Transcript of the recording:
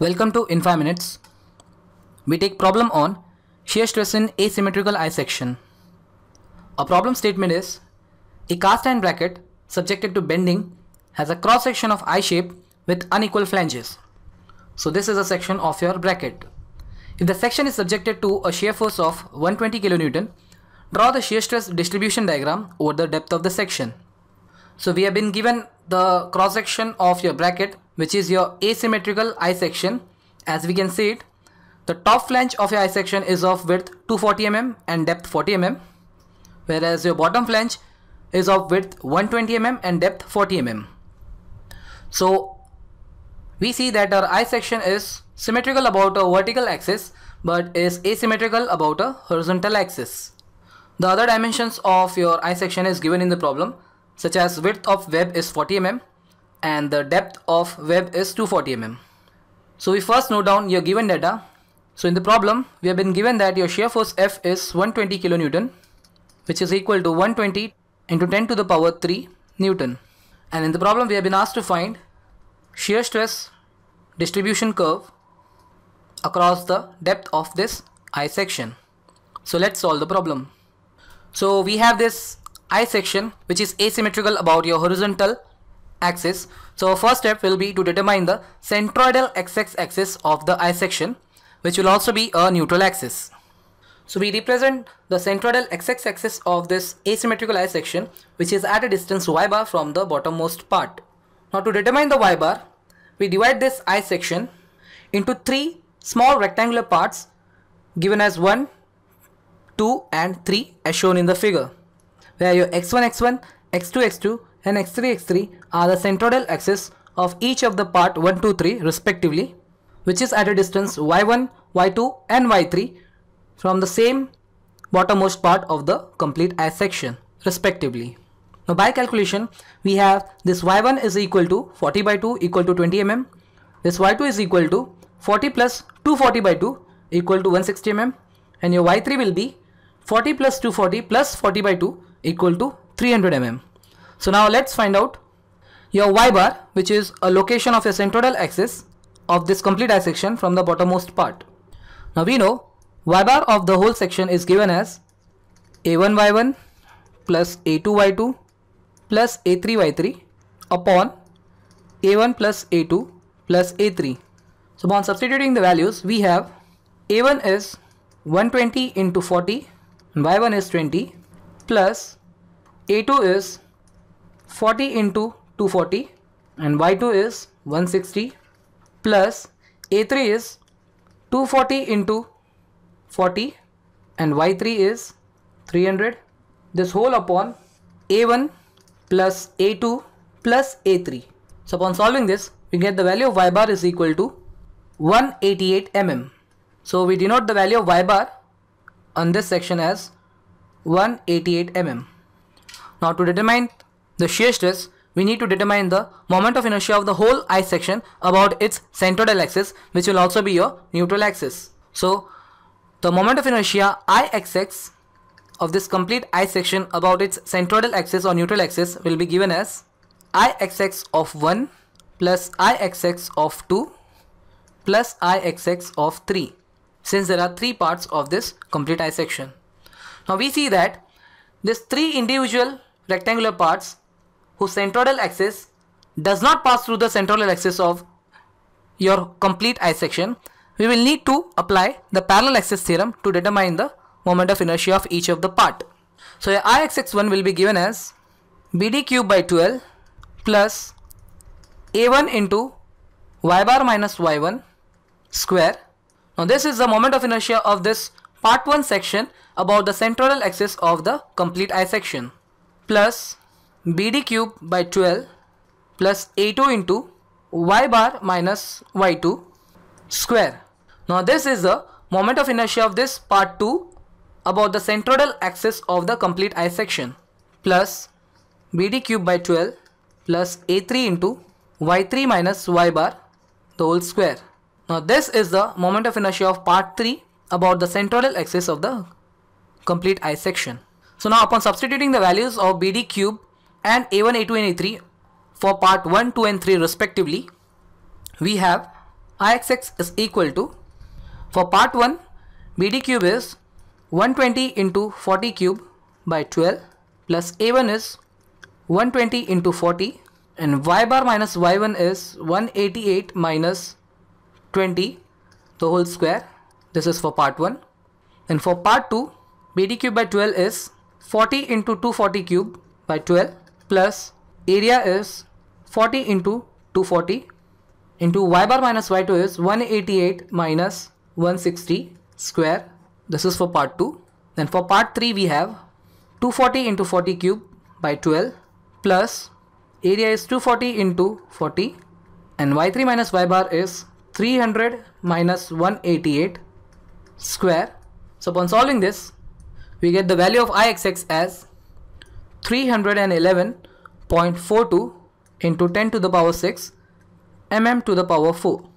Welcome to In 5 Minutes. We take problem on shear stress in asymmetrical I section. A problem statement is a cast iron bracket subjected to bending has a cross section of I shape with unequal flanges. So this is a section of your bracket. If the section is subjected to a shear force of 120 kN, draw the shear stress distribution diagram over the depth of the section. So we have been given the cross section of your bracket which is your asymmetrical eye section. As we can see it, the top flange of your eye section is of width 240 mm and depth 40 mm, whereas your bottom flange is of width 120 mm and depth 40 mm. So we see that our eye section is symmetrical about a vertical axis but is asymmetrical about a horizontal axis. The other dimensions of your eye section is given in the problem such as width of web is 40 mm and the depth of web is 240 mm. So we first note down your given data. So in the problem, we have been given that your shear force F is 120 kilonewton, which is equal to 120 into 10 to the power 3 newton. And in the problem, we have been asked to find shear stress distribution curve across the depth of this I section. So let's solve the problem. So we have this I section which is asymmetrical about your horizontal axis. So first step will be to determine the centroidal xx axis of the I section which will also be a neutral axis. So we represent the centroidal xx axis of this asymmetrical I section which is at a distance y bar from the bottommost part. Now to determine the y bar, we divide this I section into three small rectangular parts given as 1, 2 and 3 as shown in the figure where your x1, x1, x2, x2 and x3, x3 are the centroidal axis of each of the part 1, 2, 3 respectively which is at a distance y1, y2 and y3 from the same bottommost part of the complete I section respectively. Now by calculation we have this y1 is equal to 40 by 2 equal to 20 mm, this y2 is equal to 40 plus 240 by 2 equal to 160 mm and your y3 will be 40 plus 240 plus 40 by 2 equal to 300 mm. So now let's find out your y bar which is a location of your centroidal axis of this complete dissection from the bottommost part. Now we know y bar of the whole section is given as a1 y1 plus a2 y2 plus a3 y3 upon a1 plus a2 plus a3. So upon substituting the values we have a1 is 120 into 40 and y1 is 20 plus a2 is 40 into 240 and y2 is 160 plus a3 is 240 into 40 and y3 is 300 this whole upon a1 plus a2 plus a3 so upon solving this we get the value of y bar is equal to 188 mm so we denote the value of y bar on this section as 188 mm now to determine the shear stress, we need to determine the moment of inertia of the whole I section about its centroidal axis which will also be your neutral axis. So the moment of inertia Ixx of this complete I section about its centroidal axis or neutral axis will be given as Ixx of 1 plus Ixx of 2 plus Ixx of 3 since there are three parts of this complete I section. Now we see that these three individual rectangular parts whose centroidal axis does not pass through the centroidal axis of your complete eye section, we will need to apply the parallel axis theorem to determine the moment of inertia of each of the part. So your Ixx1 will be given as BD cube by 12 plus A1 into y bar minus y1 square. Now this is the moment of inertia of this part 1 section about the centroidal axis of the complete eye section plus BD cube by 12 plus A2 into y bar minus y2 square. Now this is the moment of inertia of this part 2 about the centroidal axis of the complete I section plus BD cube by 12 plus A3 into y3 minus y bar the whole square. Now this is the moment of inertia of part 3 about the centroidal axis of the complete I section. So now upon substituting the values of BD cube and A1, A2 and A3 for part 1, 2 and 3 respectively we have Ixx is equal to for part 1 BD cube is 120 into 40 cube by 12 plus A1 is 120 into 40 and y bar minus y1 is 188 minus 20 the whole square this is for part 1 and for part 2 BD cube by 12 is 40 into 240 cube by 12 plus area is 40 into 240 into y bar minus y2 is 188 minus 160 square. This is for part 2. Then for part 3 we have 240 into 40 cube by 12 plus area is 240 into 40 and y3 minus y bar is 300 minus 188 square. So upon solving this, we get the value of ixx as 311.42 into 10 to the power 6 mm to the power 4.